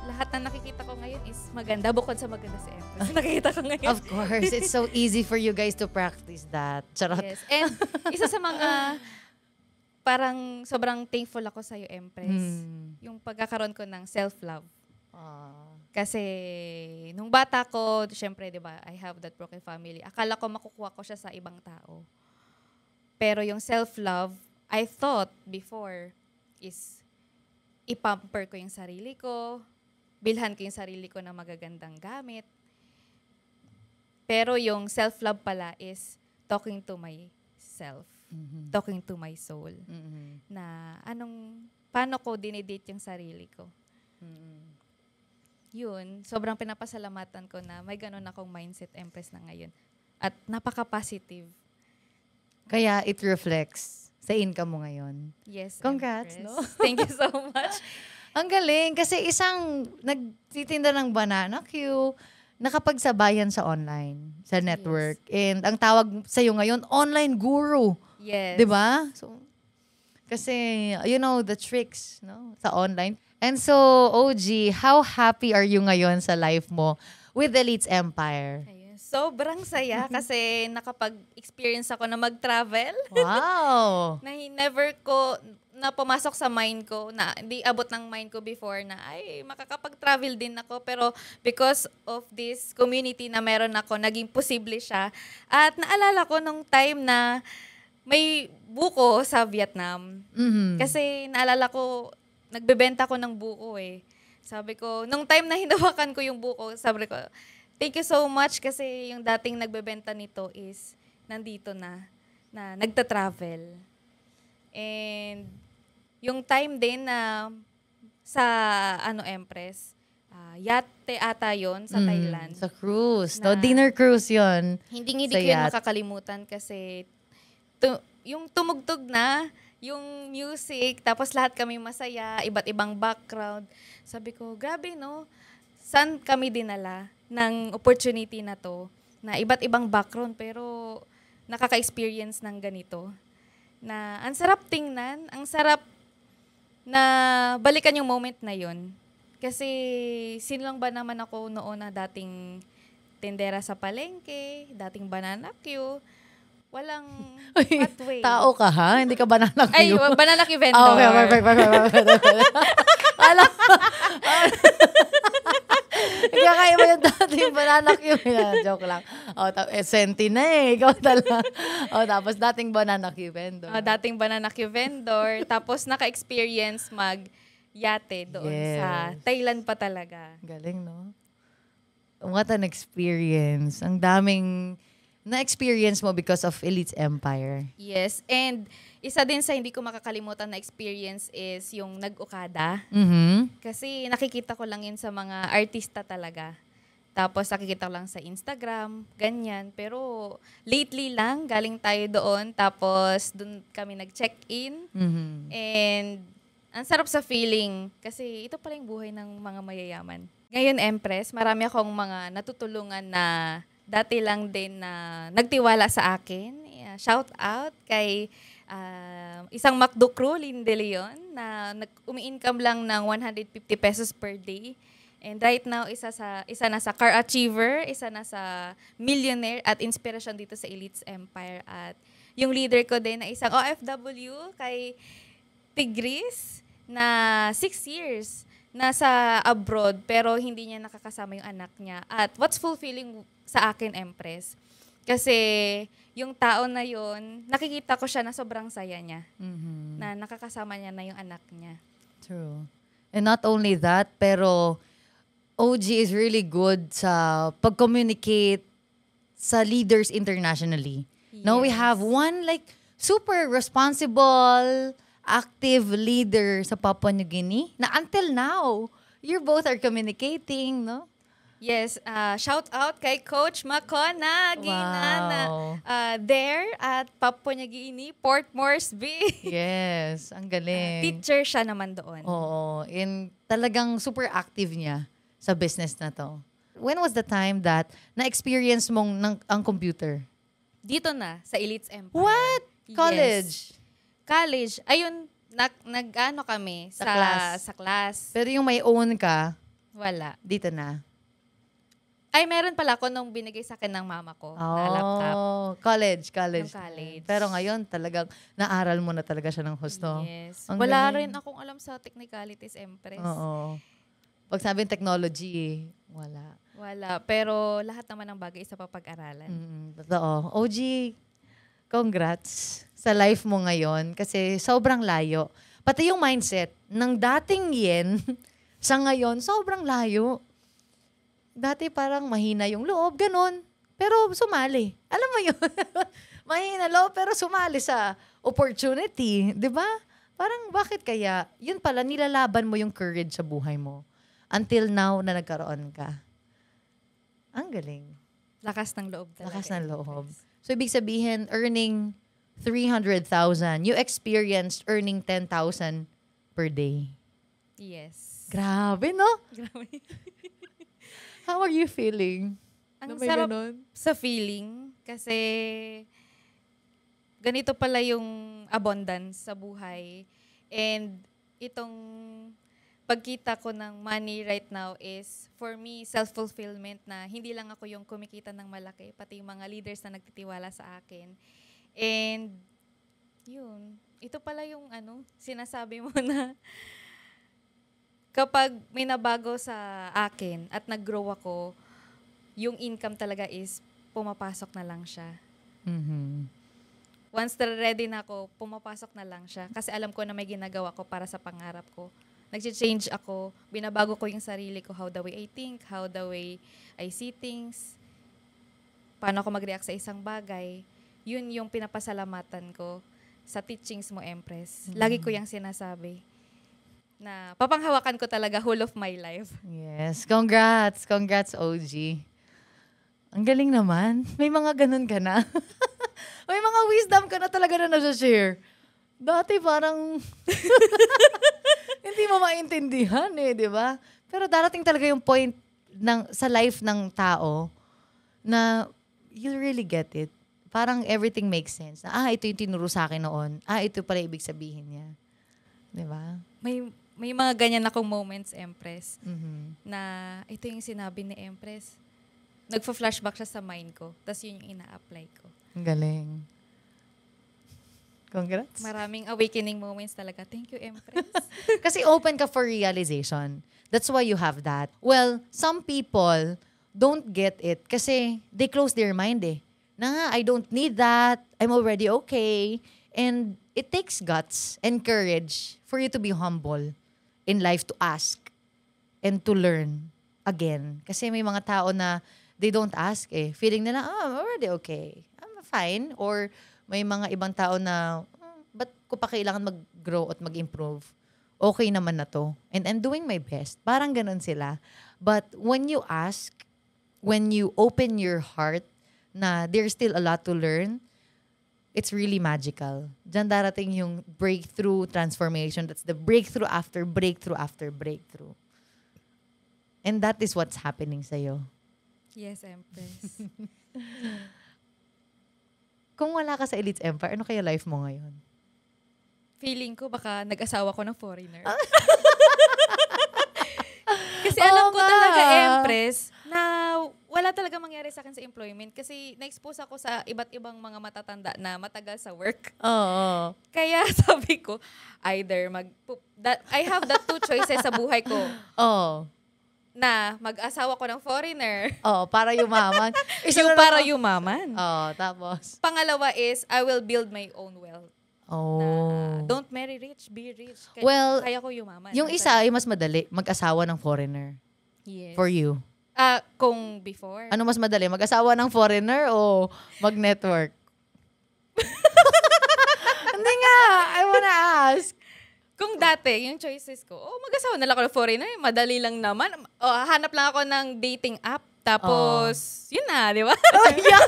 lahat na nakikita ko ngayon is maganda bukod sa maganda si Empress. Ah. Nakikita ko ngayon. Of course. It's so easy for you guys to practice that. Charot. Yes. And isa sa mga parang sobrang thankful ako sa iyo, Empress. Mm. Yung pagkakaroon ko ng self-love. Uh. Kasi nung bata ko, syempre, 'di ba, I have that broken family. Akala ko makukuha ko siya sa ibang tao. Pero yung self-love, I thought before is ipamper ko yung sarili ko, bilhan ko yung sarili ko ng magagandang gamit. Pero yung self-love pala is talking to myself mm-hmm. talking to my soul. Mm-hmm. Na anong, paano ko dinedate yung sarili ko. Mm-hmm. Yun, sobrang pinapasalamatan ko na may ganun akong mindset empress na ngayon. At napaka-positive. Kaya it reflects sa income mo ngayon. Yes, Congrats, no? Thank you so much. Ang galing. Kasi isang nagtitinda ng banana queue, nakapagsabayan sa online, sa network. Yes. And ang tawag sa iyo ngayon, online guru. Yes. 'Di ba? So kasi you know the tricks, no? Sa online. And so, OG, how happy are you ngayon sa life mo with the Empire? Sobrang saya mm-hmm. kasi nakapag-experience ako na mag-travel. Wow! na never ko, na pumasok sa mind ko, na di abot ng mind ko before na ay, makakapag-travel din ako. Pero because of this community na meron ako, naging posible siya. At naalala ko nung time na may buko sa Vietnam. Mm-hmm. Kasi naalala ko, nagbebenta ko ng buko eh. Sabi ko, nung time na hinawakan ko yung buko, sabi ko, thank you so much kasi yung dating nagbebenta nito is nandito na, na nagta-travel. And yung time din na sa ano Empress, uh, yate ata yon sa mm, Thailand. Sa cruise. No, dinner cruise yon Hindi hindi ko yun makakalimutan kasi tu- yung tumugtog na, yung music, tapos lahat kami masaya, iba't ibang background. Sabi ko, grabe no, saan kami dinala ng opportunity na to, na iba't ibang background, pero nakaka-experience ng ganito. Na ang sarap tingnan, ang sarap na balikan yung moment na yon Kasi sino lang ba naman ako noon na dating tendera sa palengke, dating banana queue, Walang pathway. Tao ka ha? Hindi ka banana queue. Ay, banana queue vendor. Oh, okay, okay, perfect, perfect. Alam ko. Ah, ikakaiba yung dati yung banana queue. Joke lang. Oh, ta- eh, senti na eh. Ikaw talaga. O, oh, tapos dating banana queue vendor. Oh, dating banana queue vendor. tapos naka-experience mag yate doon yes. sa Thailand pa talaga. Galing, no? What an experience. Ang daming na-experience mo because of Elite's Empire. Yes. And isa din sa hindi ko makakalimutan na experience is yung nag-ukada. Mm-hmm. Kasi nakikita ko lang yun sa mga artista talaga. Tapos nakikita ko lang sa Instagram, ganyan. Pero lately lang, galing tayo doon. Tapos doon kami nag-check-in. Mm-hmm. And ang sarap sa feeling. Kasi ito pala yung buhay ng mga mayayaman. Ngayon, Empress, marami akong mga natutulungan na dati lang din na nagtiwala sa akin. Yeah, shout out kay uh, isang McDo crew, Lynn De Leon, na umi-income lang ng 150 pesos per day. And right now, isa, sa, isa na sa car achiever, isa na sa millionaire at inspiration dito sa Elites Empire. At yung leader ko din na isang OFW kay Tigris na 6 years nasa abroad pero hindi niya nakakasama yung anak niya. At what's fulfilling sa akin, Empress, kasi yung tao na yon nakikita ko siya na sobrang saya niya. Mm-hmm. Na nakakasama niya na yung anak niya. True. And not only that, pero OG is really good sa pag-communicate sa leaders internationally. Yes. Now we have one like super responsible, active leader sa Papua New Guinea na until now, you both are communicating, no? Yes, uh, shout out kay Coach Makona Ginana wow. uh, there at Papua New Guinea, Port Moresby. yes, ang galing. Uh, teacher siya naman doon. Oo, in talagang super active niya sa business na to. When was the time that na-experience mong ng, ang computer? Dito na, sa Elites Empire. What? College? Yes college, ayun, nag, nag ano kami sa, sa class. sa class. Pero yung may own ka, wala. Dito na. Ay, meron pala ako nung binigay sa akin ng mama ko oh, na laptop. College, college. Yung college. Pero ngayon, talagang naaral mo na talaga siya ng husto. Yes. Ang Wala galing. rin akong alam sa technicalities, Empress. Oo. Pag sabing technology, wala. Wala. Pero lahat naman ng bagay isa pa pag-aralan. Mm, totoo. OG, Congrats sa life mo ngayon kasi sobrang layo. Pati yung mindset ng dating yen sa ngayon, sobrang layo. Dati parang mahina yung loob, ganun. Pero sumali. Alam mo yun? mahina loob pero sumali sa opportunity. di ba? Parang bakit kaya? Yun pala, nilalaban mo yung courage sa buhay mo. Until now na nagkaroon ka. Ang galing. Lakas ng loob talaga. Lakas ng loob. Yes. So, ibig sabihin, earning 300,000, you experienced earning 10,000 per day. Yes. Grabe, no? Grabe. How are you feeling? Ang no, sarap ganun? sa feeling kasi ganito pala yung abundance sa buhay. And itong pagkita ko ng money right now is, for me, self-fulfillment na hindi lang ako yung kumikita ng malaki, pati yung mga leaders na nagtitiwala sa akin. And, yun. Ito pala yung ano, sinasabi mo na kapag may nabago sa akin at nag-grow ako, yung income talaga is pumapasok na lang siya. Mm-hmm once na ready na ako, pumapasok na lang siya. Kasi alam ko na may ginagawa ko para sa pangarap ko nag-change ako, binabago ko yung sarili ko, how the way I think, how the way I see things, paano ako mag-react sa isang bagay, yun yung pinapasalamatan ko sa teachings mo, Empress. Mm-hmm. Lagi ko yung sinasabi na papanghawakan ko talaga whole of my life. Yes. Congrats. Congrats, OG. Ang galing naman. May mga ganun ka na. May mga wisdom ka na talaga na nasa-share. Dati parang... hindi mo maintindihan eh, di ba? Pero darating talaga yung point ng, sa life ng tao na you'll really get it. Parang everything makes sense. ah, ito yung tinuro sa akin noon. Ah, ito pala ibig sabihin niya. Di ba? May, may mga ganyan akong moments, Empress, mm-hmm. na ito yung sinabi ni Empress. Nagfa-flashback siya sa mind ko. Tapos yun yung ina-apply ko. Ang Galing. Congrats. Maraming awakening moments talaga. Thank you, Empress. Kasi open ka for realization. That's why you have that. Well, some people don't get it kasi they close their mind eh. Na, I don't need that. I'm already okay. And it takes guts and courage for you to be humble in life to ask and to learn again. Kasi may mga tao na they don't ask eh. Feeling nila, oh, I'm already okay. I'm fine. Or may mga ibang tao na, hmm, ba't ko pa kailangan mag-grow at mag-improve? Okay naman na to. And I'm doing my best. Parang ganun sila. But when you ask, when you open your heart na there's still a lot to learn, it's really magical. Diyan darating yung breakthrough transformation. That's the breakthrough after breakthrough after breakthrough. And that is what's happening sa'yo. Yes, Empress. Kung wala ka sa Elite Empire, ano kaya life mo ngayon? Feeling ko baka nag-asawa ko ng foreigner. kasi oh, alam ko ma. talaga, Empress, na wala talaga mangyari sa akin sa employment kasi na-expose ako sa iba't ibang mga matatanda na matagal sa work. Oo. Kaya sabi ko, either mag... That, I have that two choices sa buhay ko. Oo. Oh na mag-asawa ko ng foreigner. Oh, para yumaman. Isa yung para ako. yumaman. Oh, tapos. Pangalawa is, I will build my own wealth. Oh. Na, ah, don't marry rich, be rich. Kaya, well, kaya ko yumaman. Yung isa ay mas madali, mag-asawa ng foreigner. Yes. For you. Ah, uh, kung before. Ano mas madali, mag-asawa ng foreigner o mag-network? Hindi nga, I wanna ask. Kung dati, yung choices ko, oh, mag-asawa na lang ako ng foreigner, madali lang naman. Oh, hanap lang ako ng dating app. Tapos, oh. yun na, di ba? Oh, yeah.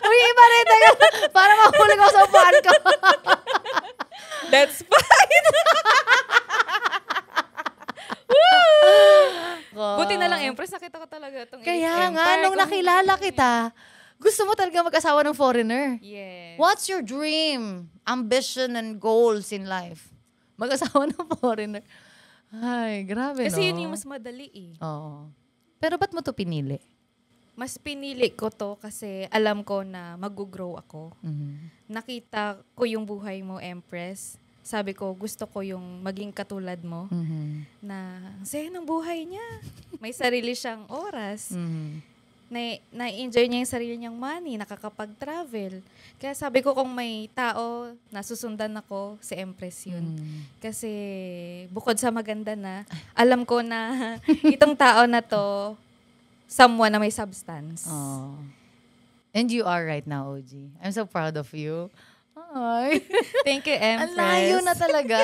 Uy, iba rin tayo. Para makulig ako sa upuan ko. That's fine. Woo! Buti na lang, oh. Empress. Nakita ko talaga itong Kaya nga, nung nakilala kita, gusto mo talaga mag-asawa ng foreigner. Yes. What's your dream? ambition and goals in life. Mag-asawa ng foreigner. Ay, grabe, Kasi no? yun yung mas madali eh. Oo. Pero ba't mo to pinili? Mas pinili ko to kasi alam ko na mag-grow ako. Mm-hmm. Nakita ko yung buhay mo, Empress. Sabi ko, gusto ko yung maging katulad mo. Mm-hmm. Na, saya ng buhay niya. May sarili siyang oras. Mm-hmm na, na-enjoy niya yung sarili niyang money, nakakapag-travel. Kaya sabi ko kung may tao, na susundan ako, si Empress yun. Mm. Kasi bukod sa maganda na, alam ko na itong tao na to, someone na may substance. Oh. And you are right now, OG. I'm so proud of you. Hi. Thank you, Empress. Ang na talaga,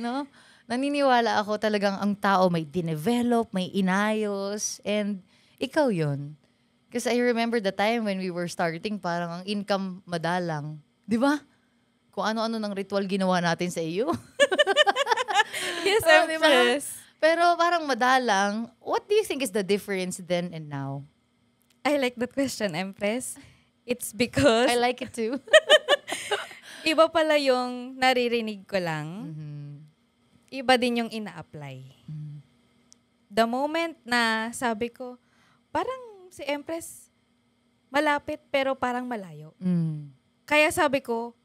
no? Naniniwala ako talagang ang tao may dinevelop, may inayos, and ikaw yon Because I remember the time when we were starting, parang ang income madalang. Di ba? Kung ano-ano ng ritual ginawa natin sa iyo. yes, I'm oh, diba? Pero parang madalang, what do you think is the difference then and now? I like that question, Empress. It's because... I like it too. iba pala yung naririnig ko lang. Mm-hmm. Iba din yung ina-apply. Mm-hmm. The moment na sabi ko, parang si Empress, malapit pero parang malayo. Mm. Kaya sabi ko,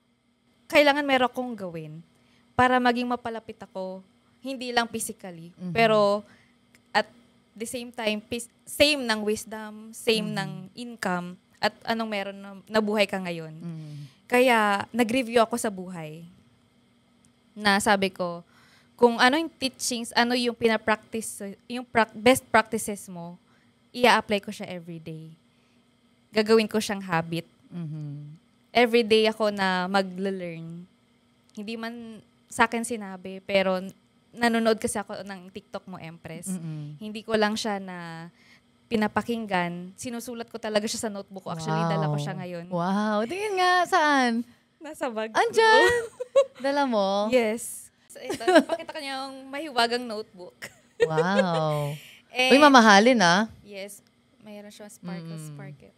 kailangan meron kong gawin para maging mapalapit ako, hindi lang physically, mm-hmm. pero at the same time, same ng wisdom, same mm-hmm. ng income, at anong meron na nabuhay ka ngayon. Mm-hmm. Kaya, nag-review ako sa buhay na sabi ko, kung ano yung teachings, ano yung pinapractice, yung pra- best practices mo i-apply ko siya every day. Gagawin ko siyang habit. Mm-hmm. Every day ako na mag-learn. Hindi man sa akin sinabi, pero nanonood kasi ako ng TikTok mo, Empress. Mm-hmm. Hindi ko lang siya na pinapakinggan. Sinusulat ko talaga siya sa notebook ko. Actually, wow. dala ko siya ngayon. Wow. Tingin nga, saan? Nasa bag ko. Andyan! dala mo? Yes. So, ito, pakita ko niya yung mahiwagang notebook. wow. Eh, Uy, mamahalin ah. Yes. Mayroon siya sparkle, mm. sparkle.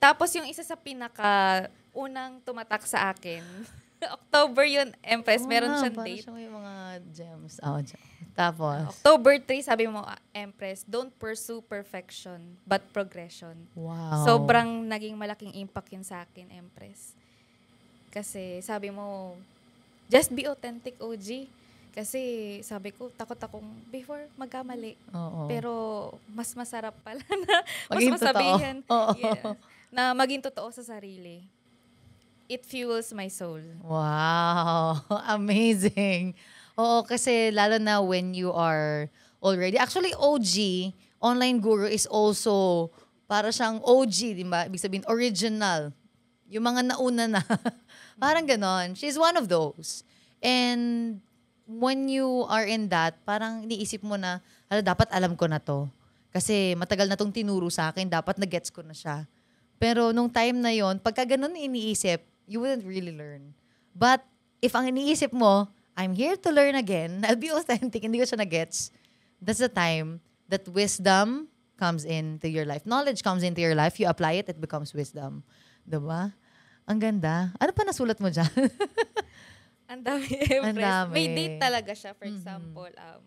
Tapos yung isa sa pinaka unang tumatak sa akin. October yun, Empress. Oh, meron siyang date. Parang siya mga gems. Oh, Tapos? October 3, sabi mo, ah, Empress, don't pursue perfection, but progression. Wow. Sobrang naging malaking impact yun sa akin, Empress. Kasi sabi mo, just be authentic, OG. Kasi sabi ko, takot akong before magkamali. Oo. Pero mas masarap pala na mas maging masabihan yeah, na maging totoo sa sarili. It fuels my soul. Wow! Amazing! Oo, kasi lalo na when you are already. Actually, OG, online guru is also para siyang OG, di ba? Ibig sabihin, original. Yung mga nauna na. Parang ganon. She's one of those. And when you are in that, parang iniisip mo na, ala, dapat alam ko na to. Kasi matagal na tong tinuro sa akin, dapat na-gets ko na siya. Pero nung time na yon pagka ganun iniisip, you wouldn't really learn. But if ang iniisip mo, I'm here to learn again, I'll be authentic, hindi ko siya na-gets, that's the time that wisdom comes into your life. Knowledge comes into your life. You apply it, it becomes wisdom. Diba? Ang ganda. Ano pa nasulat mo dyan? Ang dami empress. Eh, may date talaga siya. For mm-hmm. example, um,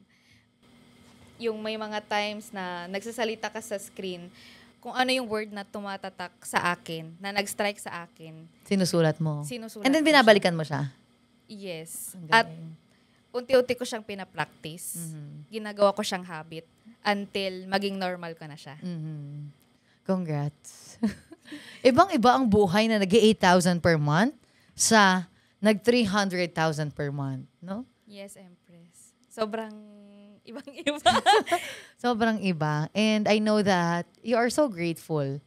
yung may mga times na nagsasalita ka sa screen, kung ano yung word na tumatatak sa akin, na nag-strike sa akin. Sinusulat mo. Sinusulat And then binabalikan mo siya? Yes. At unti-unti ko siyang pinapractice. Mm-hmm. Ginagawa ko siyang habit until maging normal ko na siya. Mm-hmm. Congrats. Ibang-iba ang buhay na nag 8,000 per month sa nag 300,000 per month, no? Yes, Empress. Sobrang ibang-iba. Sobrang iba. And I know that you are so grateful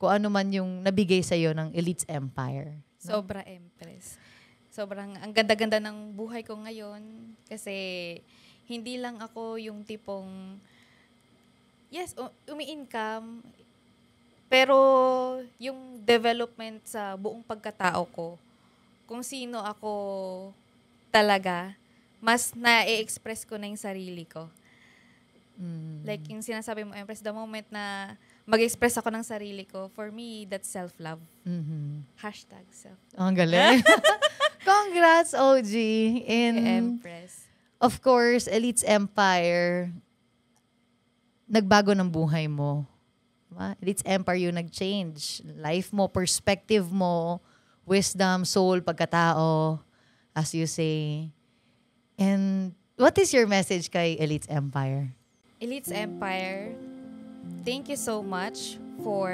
kung ano man yung nabigay sa'yo ng Elites Empire. No? Sobra, Empress. Sobrang, ang ganda-ganda ng buhay ko ngayon kasi hindi lang ako yung tipong, yes, umi-income, pero yung development sa buong pagkatao ko, kung sino ako talaga, mas na-express ko na yung sarili ko. Mm. Like yung sinasabi mo, Empress, the moment na mag-express ako ng sarili ko, for me, that's self-love. Mm-hmm. Hashtag self oh, Ang galing. Congrats, OG. In, Empress. Of course, Elite's Empire, nagbago ng buhay mo. Diba? Elite's Empire yung nag-change. Life mo, perspective mo, wisdom, soul, pagkatao, as you say. And what is your message kay Elite Empire? Elite Empire, thank you so much for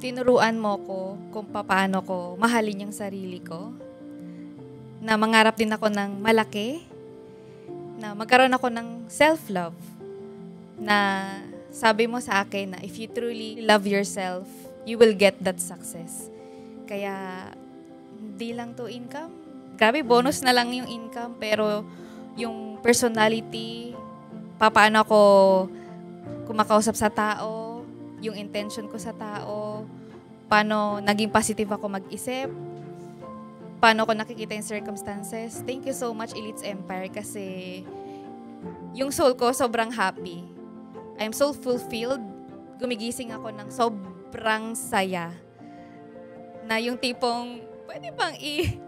tinuruan mo ko kung paano ko mahalin yung sarili ko. Na mangarap din ako ng malaki. Na magkaroon ako ng self-love. Na sabi mo sa akin na if you truly love yourself, you will get that success. Kaya, hindi lang to income. Grabe, bonus na lang yung income. Pero, yung personality, papaano ako kumakausap sa tao, yung intention ko sa tao, paano naging positive ako mag-isip, paano ko nakikita yung circumstances. Thank you so much, Elites Empire, kasi yung soul ko sobrang happy. I'm so fulfilled. Gumigising ako ng sobrang saya na yung tipong pwede bang i-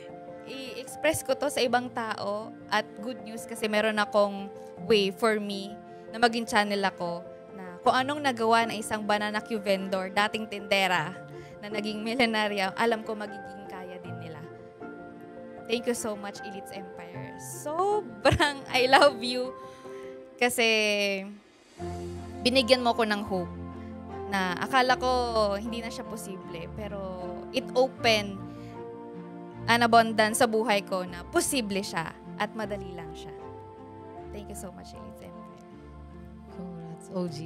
i-express ko to sa ibang tao at good news kasi meron akong way for me na maging channel ako na kung anong nagawa ng isang banana cue vendor, dating tindera na naging milenarya, alam ko magiging kaya din nila. Thank you so much, Elites Empire. Sobrang I love you kasi binigyan mo ko ng hope na akala ko hindi na siya posible. Pero it opened an abundance sa buhay ko na posible siya at madali lang siya. Thank you so much, Elite Temple. Congrats, OG.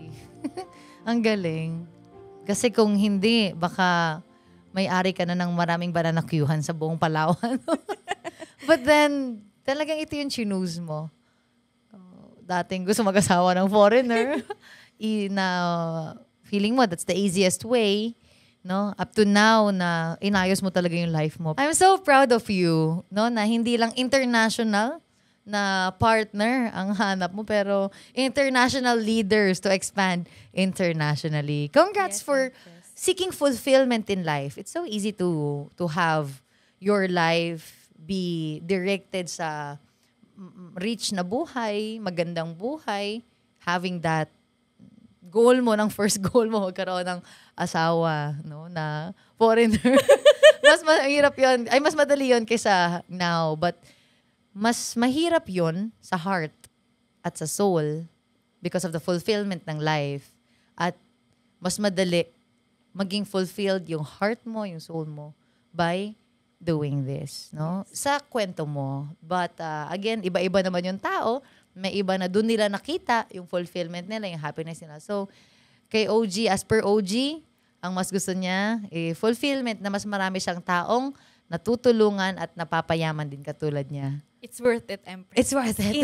Ang galing. Kasi kung hindi, baka may-ari ka na ng maraming bananakyuhan sa buong Palawan. But then, talagang ito yung chinose mo. Oh, dating gusto mag-asawa ng foreigner. i na feeling mo that's the easiest way, no? Up to now na inayos mo talaga yung life mo. I'm so proud of you, no? Na hindi lang international na partner ang hanap mo pero international leaders to expand internationally. Congrats yes, for yes. seeking fulfillment in life. It's so easy to to have your life be directed sa rich na buhay, magandang buhay, having that goal mo, ng first goal mo, magkaroon ng asawa, no, na foreigner. mas mahirap yon Ay, mas madali yon kaysa now. But, mas mahirap yon sa heart at sa soul because of the fulfillment ng life. At mas madali maging fulfilled yung heart mo, yung soul mo by doing this, no? Sa kwento mo. But uh, again, iba-iba naman yung tao. May iba na doon nila nakita yung fulfillment nila, yung happiness nila. So, kay OG, as per OG, ang mas gusto niya, eh, fulfillment na mas marami siyang taong natutulungan at napapayaman din katulad niya. It's worth it, Empress. It's worth it.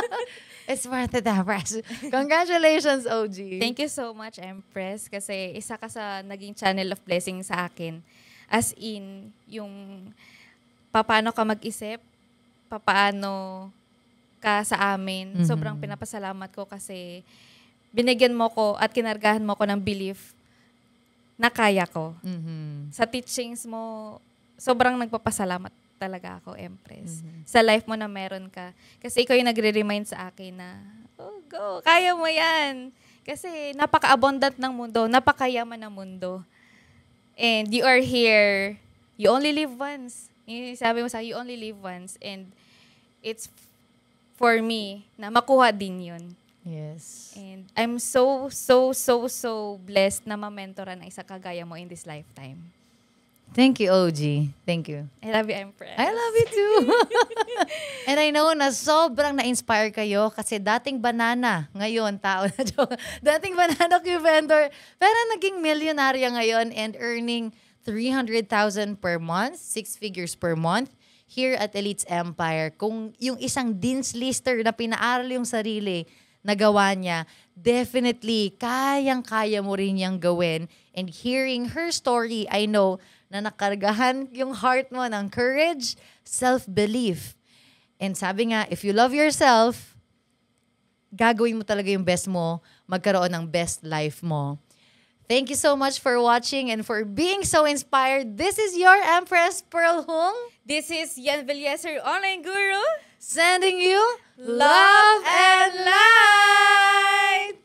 It's worth it, Empress. Congratulations, OG. Thank you so much, Empress. Kasi isa ka sa naging channel of blessing sa akin. As in, yung paano ka mag-isip, paano ka sa amin. Mm-hmm. Sobrang pinapasalamat ko kasi binigyan mo ko at kinargahan mo ko ng belief na kaya ko. Mm-hmm. Sa teachings mo, sobrang nagpapasalamat talaga ako, Empress. Mm-hmm. Sa life mo na meron ka. Kasi ikaw yung nagre-remind sa akin na, oh, go, kaya mo yan. Kasi napaka-abundant ng mundo, napakayaman ng mundo. And you are here. You only live once. Yung sabi mo sa you only live once. And it's for me na makuha din yun. Yes. And I'm so, so, so, so blessed na ma-mentoran ng isa kagaya mo in this lifetime. Thank you, OG. Thank you. I love you, Empress. I love you too. And I know na sobrang na-inspire kayo kasi dating banana, ngayon tao na joke. dating banana Q vendor, pero naging millionaire ngayon and earning 300,000 per month, six figures per month here at Elites Empire, kung yung isang dean's lister na pinaaral yung sarili, nagawa niya, definitely, kayang-kaya mo rin niyang gawin. And hearing her story, I know na nakargahan yung heart mo ng courage, self-belief. And sabi nga, if you love yourself, gagawin mo talaga yung best mo, magkaroon ng best life mo. Thank you so much for watching and for being so inspired. This is your Empress Pearl Hung. This is Yan Villeser, Online Guru. Sending you love and light.